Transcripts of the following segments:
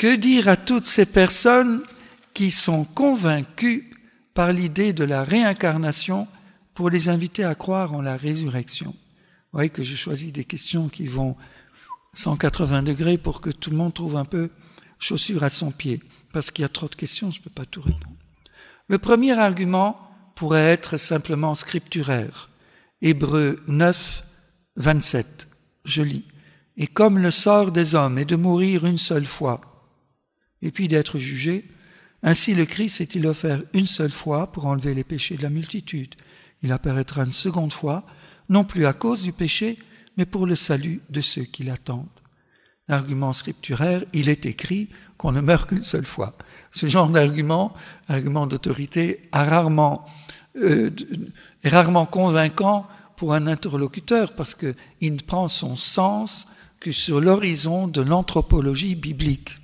Que dire à toutes ces personnes qui sont convaincues par l'idée de la réincarnation pour les inviter à croire en la résurrection Vous voyez que je choisis des questions qui vont 180 degrés pour que tout le monde trouve un peu chaussure à son pied, parce qu'il y a trop de questions, je ne peux pas tout répondre. Le premier argument pourrait être simplement scripturaire. Hébreu 9, 27, je lis. Et comme le sort des hommes est de mourir une seule fois, et puis d'être jugé. Ainsi le Christ s'est-il offert une seule fois pour enlever les péchés de la multitude. Il apparaîtra une seconde fois, non plus à cause du péché, mais pour le salut de ceux qui l'attendent. L'argument scripturaire, il est écrit qu'on ne meurt qu'une seule fois. Ce genre d'argument, argument d'autorité, rarement, euh, est rarement convaincant pour un interlocuteur parce qu'il ne prend son sens que sur l'horizon de l'anthropologie biblique.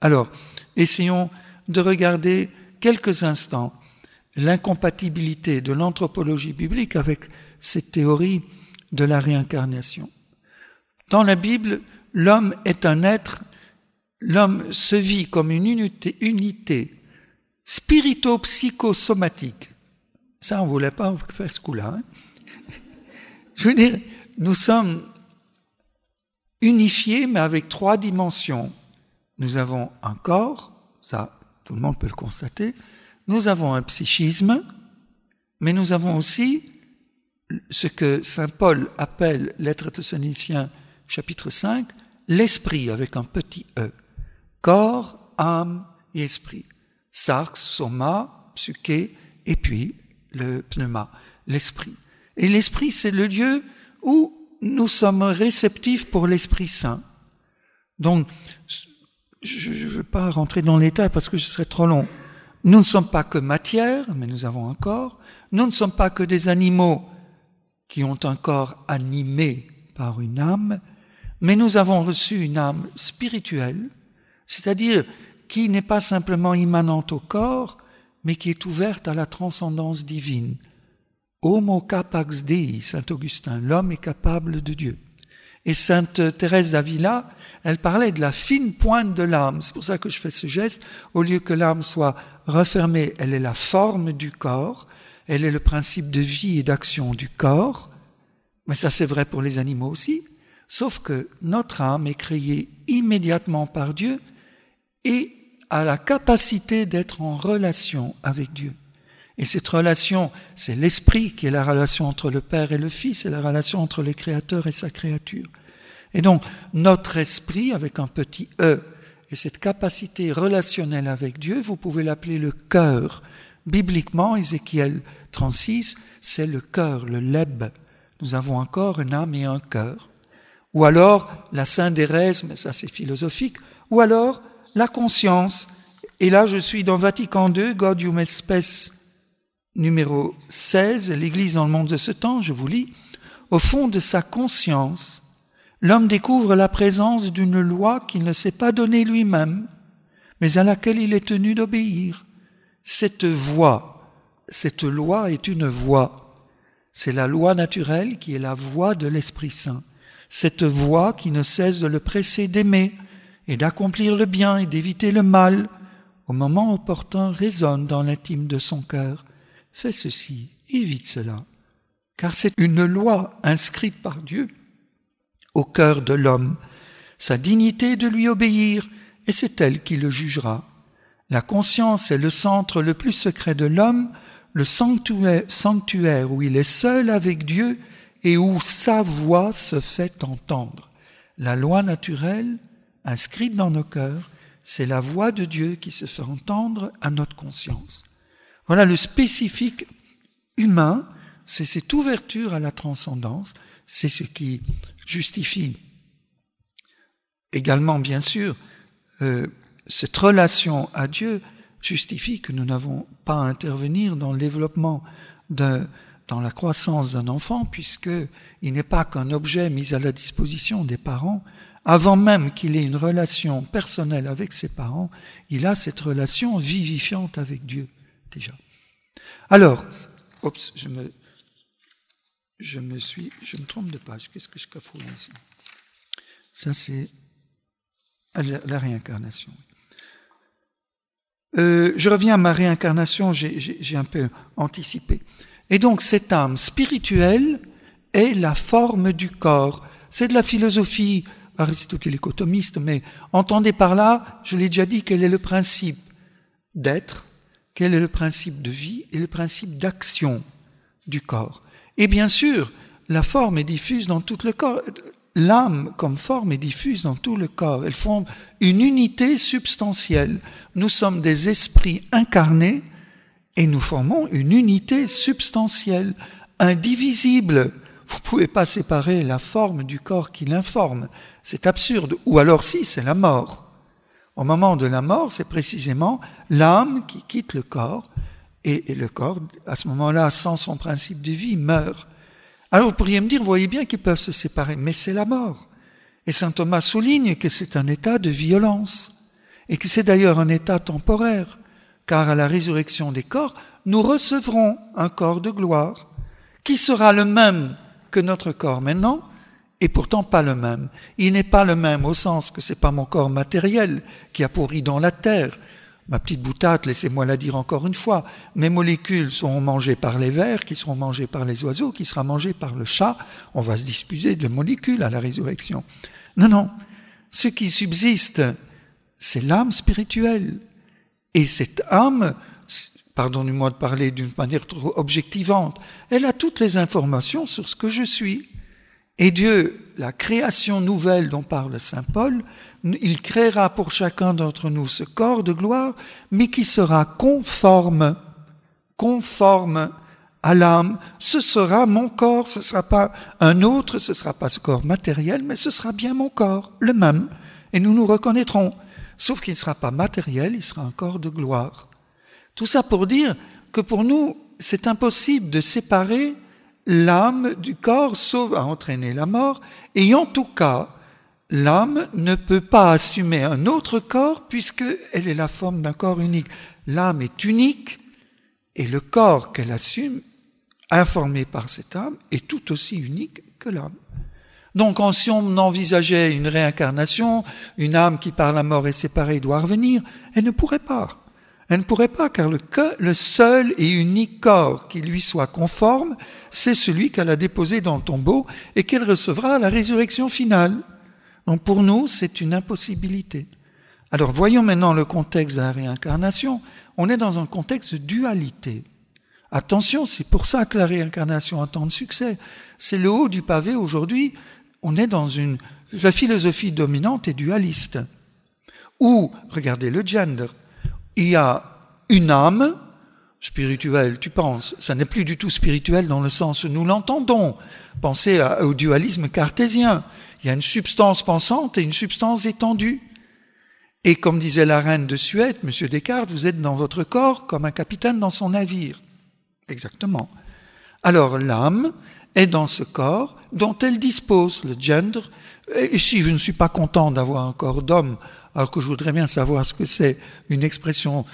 Alors, essayons de regarder quelques instants l'incompatibilité de l'anthropologie biblique avec cette théorie de la réincarnation. Dans la Bible, l'homme est un être, l'homme se vit comme une unité, unité spirito-psychosomatique. Ça, on ne voulait pas faire ce coup-là. Hein. Je veux dire, nous sommes unifiés, mais avec trois dimensions nous avons un corps, ça tout le monde peut le constater, nous avons un psychisme, mais nous avons aussi ce que Saint Paul appelle, lettre Thessaloniciens chapitre 5, l'esprit avec un petit e. Corps, âme et esprit. Sarx, soma, psyché, et puis le pneuma, l'esprit. Et l'esprit, c'est le lieu où nous sommes réceptifs pour l'Esprit Saint. Donc, je ne veux pas rentrer dans l'état parce que ce serait trop long. Nous ne sommes pas que matière, mais nous avons un corps. Nous ne sommes pas que des animaux qui ont un corps animé par une âme, mais nous avons reçu une âme spirituelle, c'est-à-dire qui n'est pas simplement immanente au corps, mais qui est ouverte à la transcendance divine. Homo capax Dei, Saint Augustin, l'homme est capable de Dieu. Et sainte Thérèse d'Avila, elle parlait de la fine pointe de l'âme. C'est pour ça que je fais ce geste. Au lieu que l'âme soit refermée, elle est la forme du corps, elle est le principe de vie et d'action du corps. Mais ça, c'est vrai pour les animaux aussi. Sauf que notre âme est créée immédiatement par Dieu et a la capacité d'être en relation avec Dieu. Et cette relation, c'est l'esprit qui est la relation entre le Père et le Fils, c'est la relation entre le Créateur et sa créature. Et donc, notre esprit, avec un petit E, et cette capacité relationnelle avec Dieu, vous pouvez l'appeler le cœur. Bibliquement, Ézéchiel 36, c'est le cœur, le leb. Nous avons un corps, une âme et un cœur. Ou alors, la hérèse, mais ça c'est philosophique. Ou alors, la conscience. Et là, je suis dans Vatican II, Godium espèce numéro 16, L'Église dans le monde de ce temps, je vous lis, au fond de sa conscience, l'homme découvre la présence d'une loi qu'il ne s'est pas donnée lui-même, mais à laquelle il est tenu d'obéir. Cette voix, cette loi est une voix, C'est la loi naturelle qui est la voix de l'Esprit Saint. Cette voix qui ne cesse de le presser d'aimer et d'accomplir le bien et d'éviter le mal, au moment opportun résonne dans l'intime de son cœur fais ceci, évite cela, car c'est une loi inscrite par Dieu au cœur de l'homme. Sa dignité est de lui obéir, et c'est elle qui le jugera. La conscience est le centre le plus secret de l'homme, le sanctuaire où il est seul avec Dieu et où sa voix se fait entendre. La loi naturelle, inscrite dans nos cœurs, c'est la voix de Dieu qui se fait entendre à notre conscience. Voilà le spécifique humain, c'est cette ouverture à la transcendance, c'est ce qui justifie également, bien sûr, euh, cette relation à Dieu justifie que nous n'avons pas à intervenir dans le développement de dans la croissance d'un enfant, puisque il n'est pas qu'un objet mis à la disposition des parents. Avant même qu'il ait une relation personnelle avec ses parents, il a cette relation vivifiante avec Dieu déjà. Alors, je me, je me suis, je me trompe de page. Qu'est-ce que je cafouille ici Ça, c'est la, réincarnation. Euh, je reviens à ma réincarnation, j'ai un peu anticipé. Et donc, cette âme spirituelle est la forme du corps. C'est de la philosophie aristotélicotomiste. mais entendez par là, je l'ai déjà dit, quel est le principe D'être, quel est le principe de vie et le principe d'action du corps. Et bien sûr, la forme est diffuse dans tout le corps. L'âme comme forme est diffuse dans tout le corps. Elle forme une unité substantielle. Nous sommes des esprits incarnés et nous formons une unité substantielle, indivisible. Vous ne pouvez pas séparer la forme du corps qui l'informe. C'est absurde. Ou alors si, c'est la mort au moment de la mort, c'est précisément l'âme qui quitte le corps, et, le corps, à ce moment-là, sans son principe de vie, meurt. Alors vous pourriez me dire, voyez bien qu'ils peuvent se séparer, mais c'est la mort. Et saint Thomas souligne que c'est un état de violence, et que c'est d'ailleurs un état temporaire, car à la résurrection des corps, nous recevrons un corps de gloire, qui sera le même que notre corps maintenant, et pourtant pas le même. Il n'est pas le même au sens que c'est pas mon corps matériel qui a pourri dans la terre. Ma petite boutade, laissez-moi la dire encore une fois, mes molécules seront mangées par les vers, qui seront mangées par les oiseaux, qui seront mangées par le chat. On va se disputer de molécules à la résurrection. Non, non. Ce qui subsiste, c'est l'âme spirituelle. Et cette âme, pardonnez-moi de parler d'une manière trop objectivante, elle a toutes les informations sur ce que je suis. Et Dieu, la création nouvelle dont parle Saint Paul, il créera pour chacun d'entre nous ce corps de gloire, mais qui sera conforme, conforme à l'âme. Ce sera mon corps, ce ne sera pas un autre, ce ne sera pas ce corps matériel, mais ce sera bien mon corps, le même. Et nous nous reconnaîtrons. Sauf qu'il ne sera pas matériel, il sera un corps de gloire. Tout ça pour dire que pour nous, c'est impossible de séparer l'âme du corps, sauve à entraîner la mort, et en tout cas, l'âme ne peut pas assumer un autre corps puisqu'elle est la forme d'un corps unique. L'âme est unique et le corps qu'elle assume, informé par cette âme, est tout aussi unique que l'âme. Donc si on envisageait une réincarnation, une âme qui par la mort est séparée doit revenir, elle ne pourrait pas. Elle ne pourrait pas, car le, seul et unique corps qui lui soit conforme, c'est celui qu'elle a déposé dans le tombeau et qu'elle recevra à la résurrection finale. Donc pour nous, c'est une impossibilité. Alors voyons maintenant le contexte de la réincarnation. On est dans un contexte de dualité. Attention, c'est pour ça que la réincarnation a tant de succès. C'est le haut du pavé aujourd'hui. On est dans une... La philosophie dominante est dualiste. Ou, regardez le gender il y a une âme spirituelle, tu penses. Ça n'est plus du tout spirituel dans le sens où nous l'entendons. Pensez au dualisme cartésien. Il y a une substance pensante et une substance étendue. Et comme disait la reine de Suède, Monsieur Descartes, vous êtes dans votre corps comme un capitaine dans son navire. Exactement. Alors l'âme est dans ce corps dont elle dispose, le gender. Et si je ne suis pas content d'avoir un corps d'homme, alors que je voudrais bien savoir ce que c'est une expression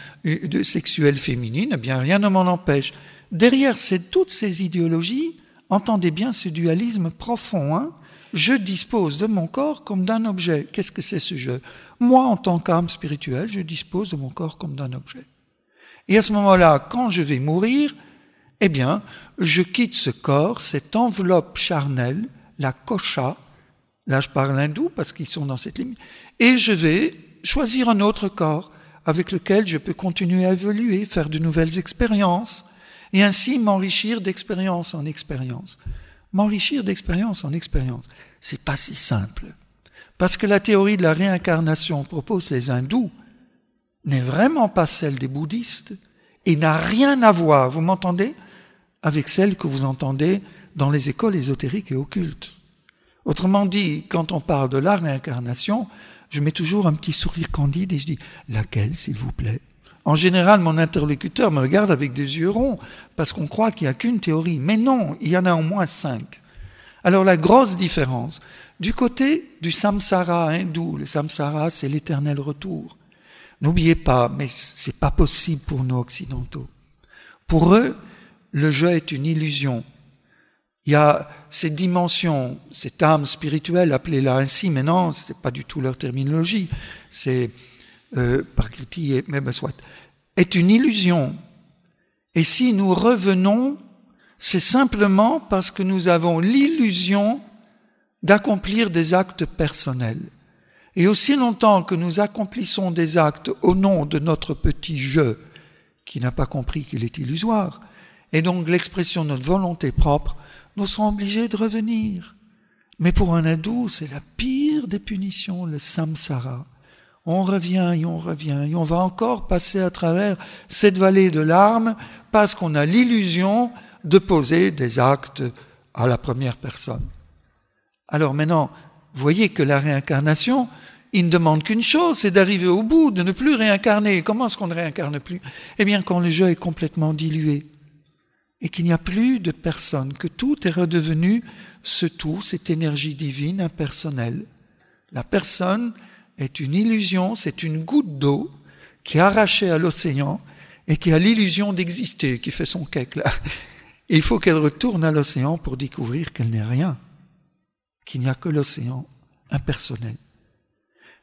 sexuelle féminine, eh bien rien ne m'en empêche. Derrière toutes ces idéologies, entendez bien ce dualisme profond. Hein. je dispose de mon corps comme d'un objet. Qu'est-ce que c'est ce jeu Moi, en tant qu'âme spirituelle, je dispose de mon corps comme d'un objet. Et à ce moment-là, quand je vais mourir, eh bien, je quitte ce corps, cette enveloppe charnelle, la kocha, là je parle hindou parce qu'ils sont dans cette limite, et je vais choisir un autre corps avec lequel je peux continuer à évoluer, faire de nouvelles expériences, et ainsi m'enrichir d'expérience en expérience. M'enrichir d'expérience en expérience, c'est pas si simple. Parce que la théorie de la réincarnation propose les hindous n'est vraiment pas celle des bouddhistes et n'a rien à voir, vous m'entendez, avec celle que vous entendez dans les écoles ésotériques et occultes. Autrement dit, quand on parle de la réincarnation, je mets toujours un petit sourire candide et je dis Laquelle, s'il vous plaît En général, mon interlocuteur me regarde avec des yeux ronds, parce qu'on croit qu'il n'y a qu'une théorie. Mais non, il y en a au moins cinq. Alors la grosse différence, du côté du samsara hindou, le samsara c'est l'éternel retour. N'oubliez pas, mais c'est pas possible pour nos occidentaux. Pour eux, le jeu est une illusion il y a ces dimensions, cette âme spirituelle, appelée là ainsi, mais non, ce n'est pas du tout leur terminologie, c'est euh, par critique et même soit, est une illusion. Et si nous revenons, c'est simplement parce que nous avons l'illusion d'accomplir des actes personnels. Et aussi longtemps que nous accomplissons des actes au nom de notre petit jeu qui n'a pas compris qu'il est illusoire, et donc l'expression de notre volonté propre, nous serons obligés de revenir. Mais pour un hindou, c'est la pire des punitions, le samsara. On revient et on revient et on va encore passer à travers cette vallée de larmes parce qu'on a l'illusion de poser des actes à la première personne. Alors maintenant, voyez que la réincarnation, il ne demande qu'une chose, c'est d'arriver au bout, de ne plus réincarner. Comment est-ce qu'on ne réincarne plus Eh bien, quand le jeu est complètement dilué et qu'il n'y a plus de personne, que tout est redevenu ce tout, cette énergie divine impersonnelle. La personne est une illusion, c'est une goutte d'eau qui est arrachée à l'océan et qui a l'illusion d'exister, qui fait son cake là. il faut qu'elle retourne à l'océan pour découvrir qu'elle n'est rien, qu'il n'y a que l'océan impersonnel.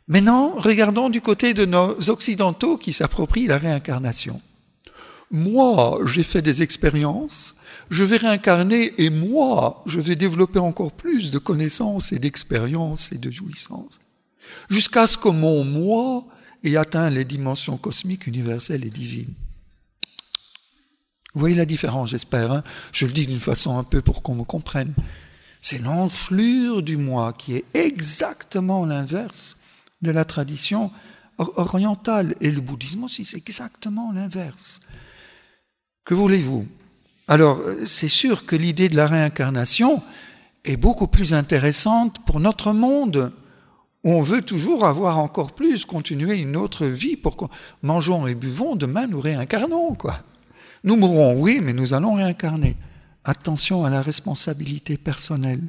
Maintenant, regardons du côté de nos occidentaux qui s'approprient la réincarnation moi, j'ai fait des expériences, je vais réincarner et moi, je vais développer encore plus de connaissances et d'expériences et de jouissances, jusqu'à ce que mon moi ait atteint les dimensions cosmiques, universelles et divines. Vous voyez la différence, j'espère. Hein. je le dis d'une façon un peu pour qu'on me comprenne. C'est l'enflure du moi qui est exactement l'inverse de la tradition orientale. Et le bouddhisme aussi, c'est exactement l'inverse. Que voulez-vous Alors, euh, c'est sûr que l'idée de la réincarnation est beaucoup plus intéressante pour notre monde, où on veut toujours avoir encore plus, continuer une autre vie, pour mangeons et buvons, demain nous réincarnons, quoi. Nous mourrons, oui, mais nous allons réincarner. Attention à la responsabilité personnelle.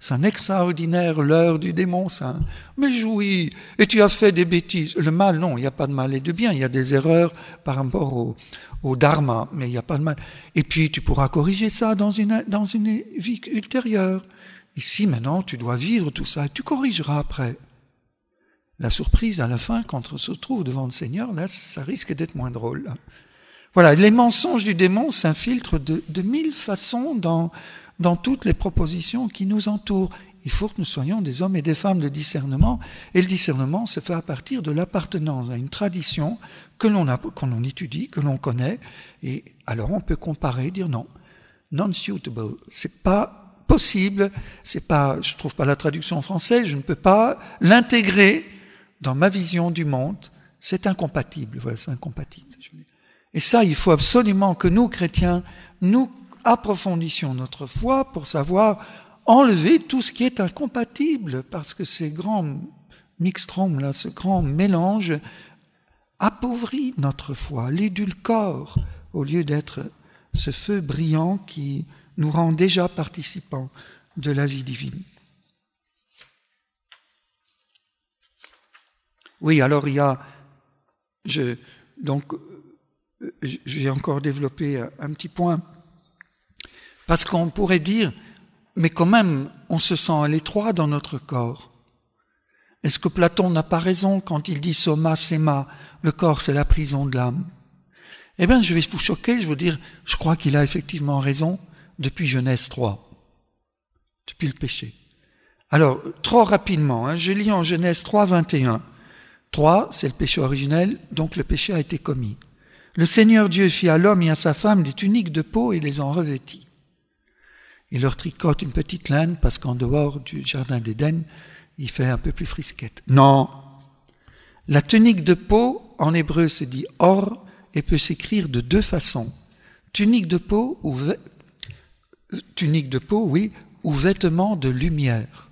C'est un extraordinaire l'heure du démon saint. Hein. Mais jouis, et tu as fait des bêtises. Le mal, non, il n'y a pas de mal et de bien. Il y a des erreurs par rapport au, dharma, mais il n'y a pas de mal. Et puis tu pourras corriger ça dans une, dans une vie ultérieure. Ici, maintenant, tu dois vivre tout ça et tu corrigeras après. La surprise à la fin, quand on se trouve devant le Seigneur, là, ça risque d'être moins drôle. Hein. Voilà, les mensonges du démon s'infiltrent de mille façons dans dans toutes les propositions qui nous entourent. Il faut que nous soyons des hommes et des femmes de discernement. Et le discernement se fait à partir de l'appartenance à une tradition que l'on étudie, que l'on connaît. Et alors on peut comparer, dire non, non suitable, c'est pas possible, c'est pas, je trouve pas la traduction française. je ne peux pas l'intégrer dans ma vision du monde. C'est incompatible, voilà, c'est incompatible. Et ça, il faut absolument que nous, chrétiens, nous approfondissons notre foi pour savoir enlever tout ce qui est incompatible, parce que ces grands mixtrons là, ce grand mélange, appauvrit notre foi, l'édulcore, au lieu d'être ce feu brillant qui nous rend déjà participants de la vie divine. Oui, alors il y a, je, donc, euh, j'ai encore développé un petit point parce qu'on pourrait dire, mais quand même, on se sent à l'étroit dans notre corps. Est-ce que Platon n'a pas raison quand il dit soma, sema, le corps c'est la prison de l'âme Eh bien, je vais vous choquer, je vais vous dire, je crois qu'il a effectivement raison depuis Genèse 3, depuis le péché. Alors, trop rapidement, hein, je lis en Genèse 3, 21. 3, c'est le péché originel, donc le péché a été commis. Le Seigneur Dieu fit à l'homme et à sa femme des tuniques de peau et les en revêtit. Il leur tricote une petite laine parce qu'en dehors du jardin d'Éden, il fait un peu plus frisquette. Non. La tunique de peau, en hébreu, se dit or et peut s'écrire de deux façons. Tunique de peau ou tunique de peau, oui, ou vêtement de lumière.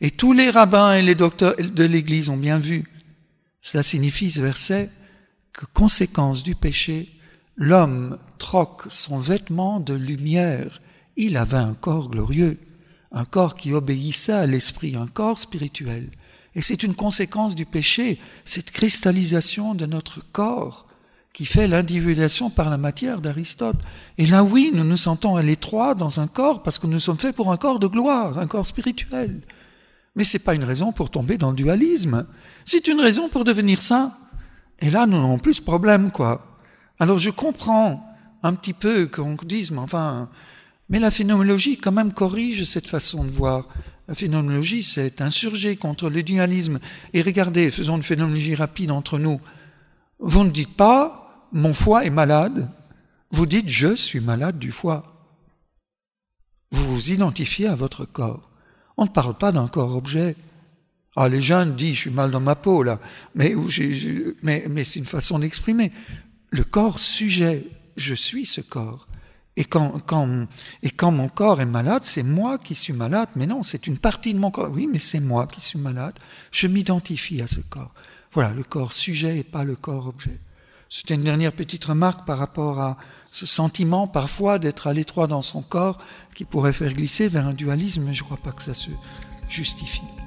Et tous les rabbins et les docteurs de l'Église ont bien vu. Cela signifie, ce verset, que conséquence du péché, l'homme troque son vêtement de lumière il avait un corps glorieux, un corps qui obéissait à l'esprit, un corps spirituel. Et c'est une conséquence du péché, cette cristallisation de notre corps qui fait l'individuation par la matière d'Aristote. Et là, oui, nous nous sentons à l'étroit dans un corps parce que nous sommes faits pour un corps de gloire, un corps spirituel. Mais ce n'est pas une raison pour tomber dans le dualisme. C'est une raison pour devenir saint. Et là, nous n'avons plus ce problème, quoi. Alors je comprends un petit peu qu'on dise, mais enfin, mais la phénoménologie, quand même, corrige cette façon de voir. La phénoménologie, c'est insurger contre le dualisme. Et regardez, faisons une phénoménologie rapide entre nous. Vous ne dites pas mon foie est malade, vous dites je suis malade du foie. Vous vous identifiez à votre corps. On ne parle pas d'un corps-objet. Ah, les jeunes disent je suis mal dans ma peau là, mais c'est une façon d'exprimer. Le corps-sujet, je suis ce corps. Et quand, et quand mon corps est malade, c'est moi qui suis malade. Mais non, c'est une partie de mon corps. Oui, mais c'est moi qui suis malade. Je m'identifie à ce corps. Voilà, le corps sujet et pas le corps objet. C'était une dernière petite remarque par rapport à ce sentiment parfois d'être à l'étroit dans son corps qui pourrait faire glisser vers un dualisme, mais je ne crois pas que ça se justifie.